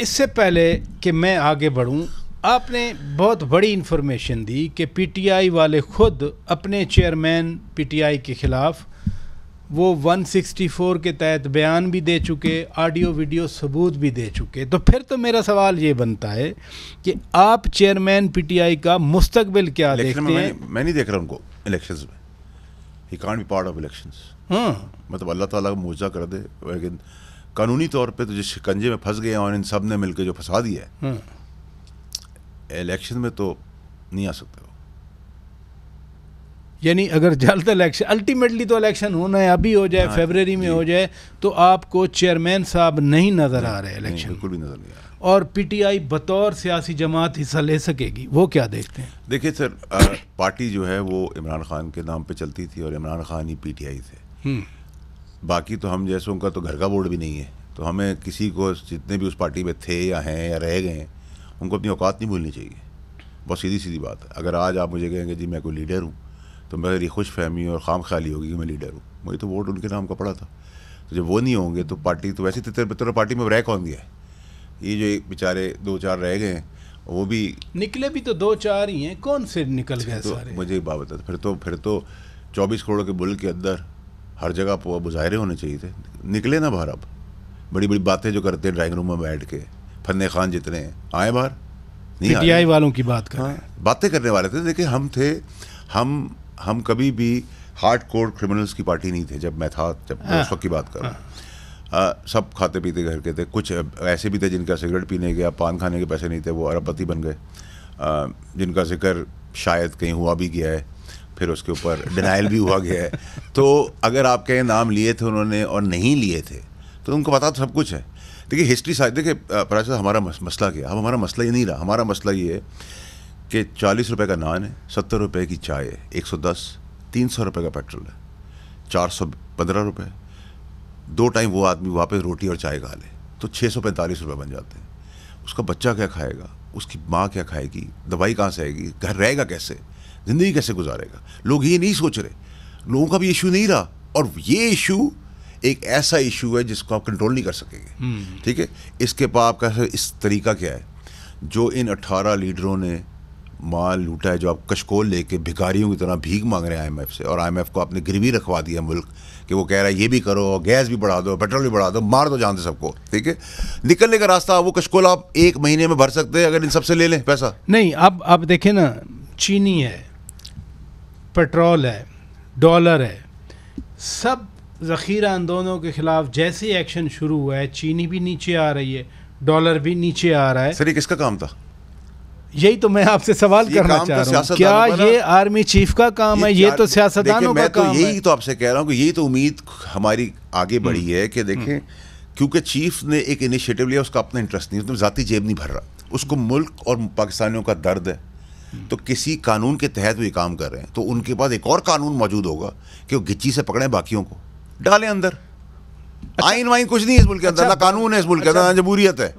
इससे पहले कि मैं आगे बढ़ूं आपने बहुत बड़ी इन्फॉर्मेशन दी कि पीटीआई वाले खुद अपने चेयरमैन पीटीआई के ख़िलाफ़ वो 164 के तहत बयान भी दे चुके ऑडियो वीडियो सबूत भी दे चुके तो फिर तो मेरा सवाल ये बनता है कि आप चेयरमैन पीटीआई का मुस्तकबिल क्या देखते हैं मैं, मैं नहीं देख रहा उनको इलेक्शंस में ही can't be part of elections हाँ मतलब अल्लाह ताला का मुआवजा कर दे लेकिन कानूनी तौर पे तो जिस शिकंजे में फंस गए और इन सब ने मिलकर जो फंसा दिया है इलेक्शन हम्म। में तो नहीं आ सकते यानी अगर जल्द इलेक्शन अल्टीमेटली तो इलेक्शन होना है अभी हो जाए फेबररी हाँ, में हो जाए तो आपको चेयरमैन साहब नहीं नज़र आ रहे इलेक्शन बिल्कुल भी नज़र नहीं आ रहा और पीटीआई बतौर सियासी जमात हिस्सा ले सकेगी वो क्या देखते हैं देखिए सर पार्टी जो है वो इमरान खान के नाम पे चलती थी और इमरान खान ही पीटीआई थे हम्म। बाकी तो हम जैसे उनका तो घर का बोर्ड भी नहीं है तो हमें किसी को जितने भी उस पार्टी में थे या हैं या रह गए हैं उनको अपनी औकात नहीं भूलनी चाहिए बहुत सीधी सीधी बात है अगर आज आप मुझे कहेंगे जी मैं कोई लीडर हूँ तो मेरी खुश फहमी और खाम ख्याली होगी कि मैं लीडर हूँ मुझे तो वोट उनके नाम का पड़ा था तो जब वो नहीं होंगे तो पार्टी तो वैसे तितर बितर पार्टी में रह कौन गया है ये जो बेचारे दो चार रह गए हैं वो भी निकले भी तो दो चार ही हैं कौन से निकल गए तो सारे मुझे बात बता फिर तो फिर तो चौबीस करोड़ के बुल के अंदर हर जगह मुजाहरे होने चाहिए थे निकले ना बाहर अब बड़ी बड़ी बातें जो करते हैं ड्राइंग रूम में बैठ के फन्ने खान जितने आए बाहर नहीं आई वालों की बात कर हाँ, बातें करने वाले थे देखिए हम थे हम हम कभी भी हार्ड कोर क्रिमिनल्स की पार्टी नहीं थे जब मैं था जब हाँ, उस वक्त की बात कर रहा हूँ हाँ। सब खाते पीते घर के थे कुछ ऐसे भी थे जिनका सिगरेट पीने के या पान खाने के पैसे नहीं थे वो अरबपति बन गए जिनका जिक्र शायद कहीं हुआ भी गया है फिर उसके ऊपर डिनाइल भी हुआ गया है तो अगर आप कहें नाम लिए थे उन्होंने और नहीं लिए थे तो उनको पता तो सब कुछ है देखिए हिस्ट्री साइड देखिए प्राचीन हमारा मसला क्या हम हमारा मसला ये नहीं रहा हमारा मसला ये है कि चालीस रुपये का नान है सत्तर रुपये की चाय है एक सौ दस तीन सौ रुपये का पेट्रोल है चार सौ पंद्रह रुपये दो टाइम वो आदमी वापस रोटी और चाय खा ले तो छः सौ पैंतालीस रुपये बन जाते हैं उसका बच्चा क्या खाएगा उसकी माँ क्या खाएगी दवाई कहाँ से आएगी घर रहेगा कैसे ज़िंदगी कैसे गुजारेगा लोग ये नहीं सोच रहे लोगों का भी इशू नहीं रहा और ये इशू एक ऐसा इशू है जिसको आप कंट्रोल नहीं कर सकेंगे हम्म। ठीक है इसके पास आपका इस तरीका क्या है जो इन अट्ठारह लीडरों ने माल लूटा है जो आप कशकोल लेके भिखारियों की तरह भीख मांग रहे हैं आईएमएफ से और आईएमएफ को आपने गिरवी रखवा दिया मुल्क कि वो कह रहा है ये भी करो गैस भी बढ़ा दो पेट्रोल भी बढ़ा दो मार दो जानते सबको ठीक है निकलने का रास्ता वो कशकोल आप एक महीने में भर सकते हैं अगर इन सबसे ले लें पैसा नहीं अब आप देखें ना चीनी है पेट्रोल है डॉलर है सब ज़ख़ीरा दोनों के ख़िलाफ़ जैसे एक्शन शुरू हुआ है चीनी भी नीचे आ रही है डॉलर भी नीचे आ रहा है सर किसका काम था यही तो मैं आपसे सवाल करना चाह तो रहा हूँ क्या ये आर्मी चीफ का काम ये है ये तो सियासतदानों का तो काम यही तो आपसे कह रहा हूँ यही तो उम्मीद हमारी आगे हम्म। बढ़ी है कि देखें हम्म। क्योंकि चीफ ने एक इनिशिएटिव लिया उसका अपना इंटरेस्ट नहीं उसमें ज़ाती जेब नहीं भर रहा उसको हम्म। मुल्क और पाकिस्तानियों का दर्द है तो किसी कानून के तहत वो ये काम कर रहे हैं तो उनके पास एक और कानून मौजूद होगा कि वो गिच्ची से पकड़े बाकियों को डालें अंदर अच्छा, आइन वाइन कुछ नहीं है इस मुल्क के अंदर अच्छा, ना कानून है इस मुल्क के अंदर अच्छा। ना जमहूरियत है